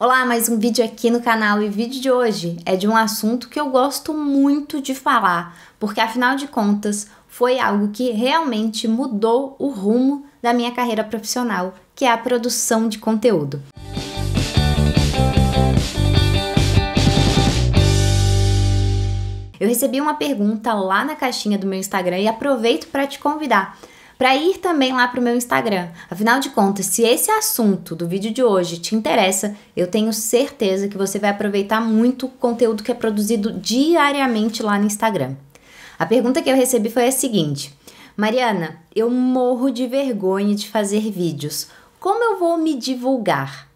Olá, mais um vídeo aqui no canal e o vídeo de hoje é de um assunto que eu gosto muito de falar, porque afinal de contas foi algo que realmente mudou o rumo da minha carreira profissional, que é a produção de conteúdo. Eu recebi uma pergunta lá na caixinha do meu Instagram e aproveito para te convidar para ir também lá para o meu Instagram. Afinal de contas, se esse assunto do vídeo de hoje te interessa, eu tenho certeza que você vai aproveitar muito o conteúdo que é produzido diariamente lá no Instagram. A pergunta que eu recebi foi a seguinte: Mariana, eu morro de vergonha de fazer vídeos. Como eu vou me divulgar?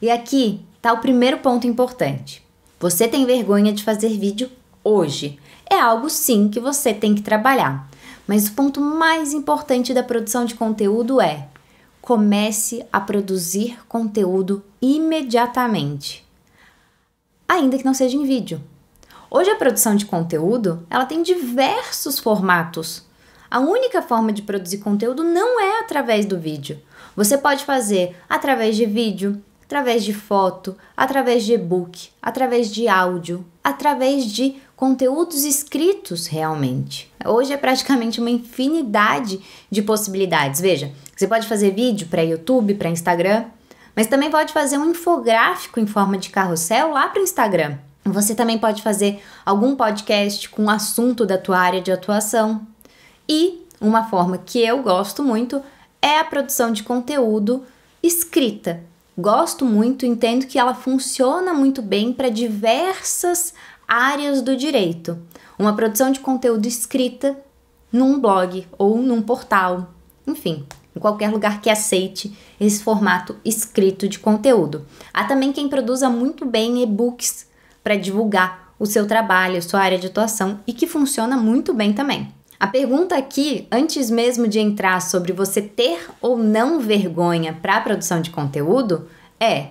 E aqui está o primeiro ponto importante. Você tem vergonha de fazer vídeo hoje? É algo sim que você tem que trabalhar. Mas o ponto mais importante da produção de conteúdo é: comece a produzir conteúdo imediatamente, ainda que não seja em vídeo. Hoje a produção de conteúdo, ela tem diversos formatos. A única forma de produzir conteúdo não é através do vídeo. Você pode fazer através de vídeo, através de foto, através de e-book, através de áudio, através de conteúdos escritos realmente. Hoje é praticamente uma infinidade de possibilidades. Veja, você pode fazer vídeo para YouTube, para Instagram, mas também pode fazer um infográfico em forma de carrossel lá para o Instagram. Você também pode fazer algum podcast com assunto da tua área de atuação. E uma forma que eu gosto muito é a produção de conteúdo escrita. Gosto muito, entendo que ela funciona muito bem para diversas Áreas do Direito, uma produção de conteúdo escrita num blog ou num portal, enfim, em qualquer lugar que aceite esse formato escrito de conteúdo. Há também quem produza muito bem e-books para divulgar o seu trabalho, sua área de atuação e que funciona muito bem também. A pergunta aqui, antes mesmo de entrar sobre você ter ou não vergonha para a produção de conteúdo, é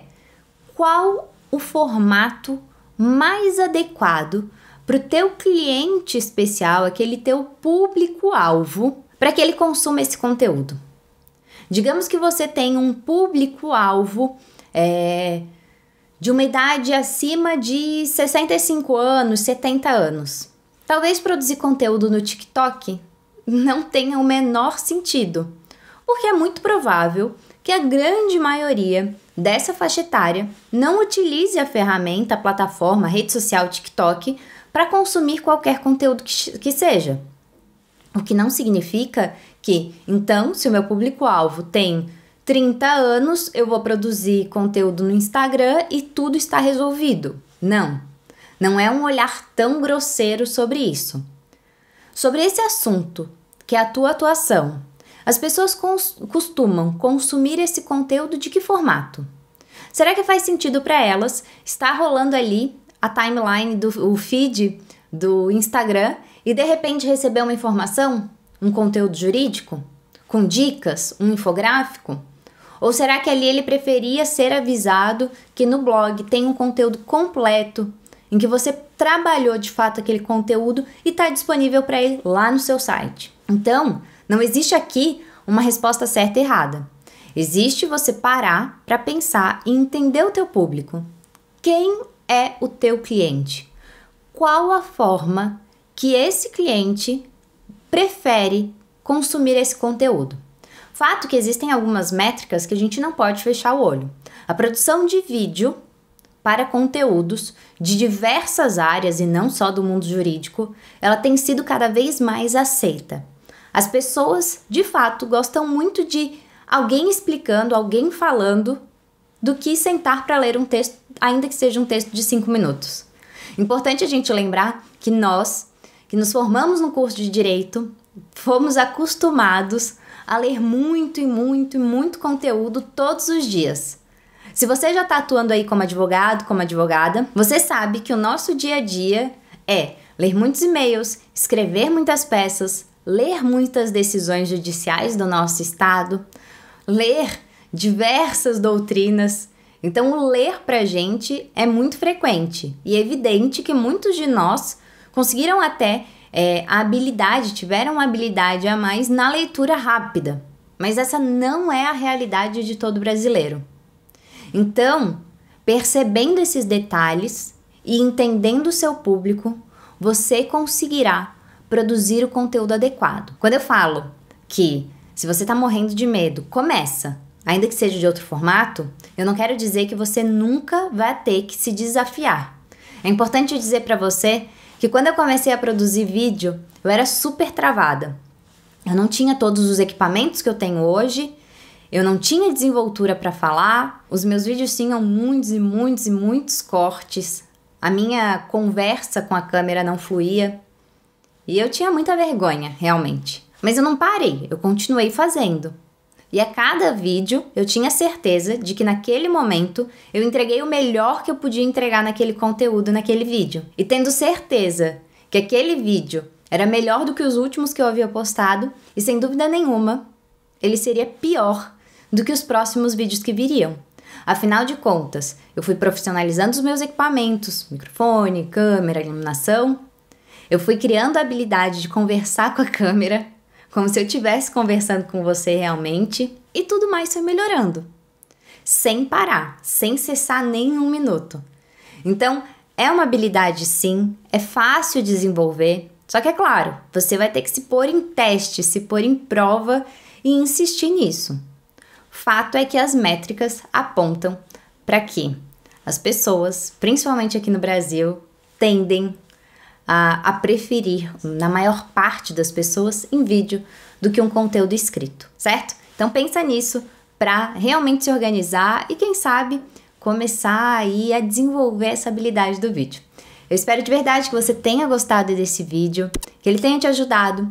qual o formato mais adequado para o teu cliente especial, aquele teu público-alvo, para que ele consuma esse conteúdo. Digamos que você tem um público-alvo é, de uma idade acima de 65 anos, 70 anos. Talvez produzir conteúdo no TikTok não tenha o menor sentido, porque é muito provável que a grande maioria dessa faixa etária não utilize a ferramenta, a plataforma, a rede social TikTok para consumir qualquer conteúdo que, que seja. O que não significa que, então, se o meu público-alvo tem 30 anos, eu vou produzir conteúdo no Instagram e tudo está resolvido. Não. Não é um olhar tão grosseiro sobre isso. Sobre esse assunto, que é a tua atuação, as pessoas cons costumam consumir esse conteúdo de que formato? Será que faz sentido para elas estar rolando ali a timeline do o feed do Instagram e de repente receber uma informação, um conteúdo jurídico, com dicas, um infográfico? Ou será que ali ele preferia ser avisado que no blog tem um conteúdo completo, em que você trabalhou de fato aquele conteúdo e está disponível para ele lá no seu site? Então, não existe aqui uma resposta certa e errada. Existe você parar para pensar e entender o teu público. Quem é o teu cliente? Qual a forma que esse cliente prefere consumir esse conteúdo? Fato que existem algumas métricas que a gente não pode fechar o olho. A produção de vídeo para conteúdos de diversas áreas e não só do mundo jurídico, ela tem sido cada vez mais aceita. As pessoas, de fato, gostam muito de alguém explicando, alguém falando, do que sentar para ler um texto, ainda que seja um texto de cinco minutos. Importante a gente lembrar que nós, que nos formamos no curso de direito, fomos acostumados a ler muito e muito e muito conteúdo todos os dias. Se você já está atuando aí como advogado, como advogada, você sabe que o nosso dia a dia é ler muitos e-mails, escrever muitas peças, ler muitas decisões judiciais do nosso estado, ler diversas doutrinas. Então, o ler para gente é muito frequente e é evidente que muitos de nós conseguiram até é, a habilidade, tiveram uma habilidade a mais na leitura rápida. Mas essa não é a realidade de todo brasileiro. Então, percebendo esses detalhes e entendendo o seu público, você conseguirá produzir o conteúdo adequado. Quando eu falo que se você está morrendo de medo, começa, ainda que seja de outro formato, eu não quero dizer que você nunca vai ter que se desafiar. É importante dizer para você que quando eu comecei a produzir vídeo, eu era super travada. Eu não tinha todos os equipamentos que eu tenho hoje, eu não tinha desenvoltura para falar, os meus vídeos tinham muitos e muitos e muitos cortes, a minha conversa com a câmera não fluía. E eu tinha muita vergonha, realmente. Mas eu não parei, eu continuei fazendo. E a cada vídeo eu tinha certeza de que naquele momento eu entreguei o melhor que eu podia entregar naquele conteúdo, naquele vídeo. E tendo certeza que aquele vídeo era melhor do que os últimos que eu havia postado, e sem dúvida nenhuma, ele seria pior do que os próximos vídeos que viriam. Afinal de contas, eu fui profissionalizando os meus equipamentos, microfone, câmera, iluminação, eu fui criando a habilidade de conversar com a câmera, como se eu estivesse conversando com você realmente, e tudo mais foi melhorando. Sem parar, sem cessar nem um minuto. Então, é uma habilidade sim, é fácil desenvolver, só que é claro, você vai ter que se pôr em teste, se pôr em prova e insistir nisso. Fato é que as métricas apontam para que as pessoas, principalmente aqui no Brasil, tendem a, a preferir, na maior parte das pessoas, em vídeo do que um conteúdo escrito, certo? Então pensa nisso para realmente se organizar e quem sabe começar aí a desenvolver essa habilidade do vídeo. Eu espero de verdade que você tenha gostado desse vídeo, que ele tenha te ajudado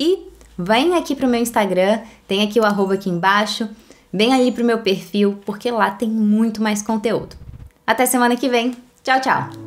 e vem aqui pro meu Instagram, tem aqui o arroba aqui embaixo, vem ali pro meu perfil, porque lá tem muito mais conteúdo. Até semana que vem. Tchau, tchau!